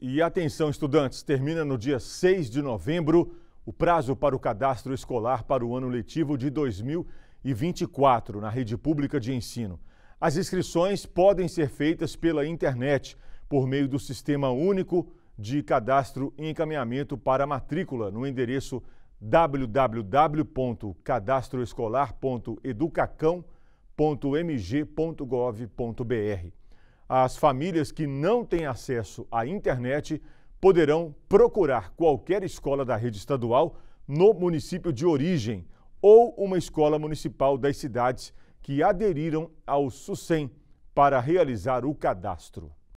E atenção, estudantes, termina no dia 6 de novembro o prazo para o cadastro escolar para o ano letivo de 2024 na rede pública de ensino. As inscrições podem ser feitas pela internet, por meio do Sistema Único de Cadastro e Encaminhamento para Matrícula, no endereço www.cadastroescolar.educacão.mg.gov.br as famílias que não têm acesso à internet poderão procurar qualquer escola da rede estadual no município de origem ou uma escola municipal das cidades que aderiram ao SUSEM para realizar o cadastro.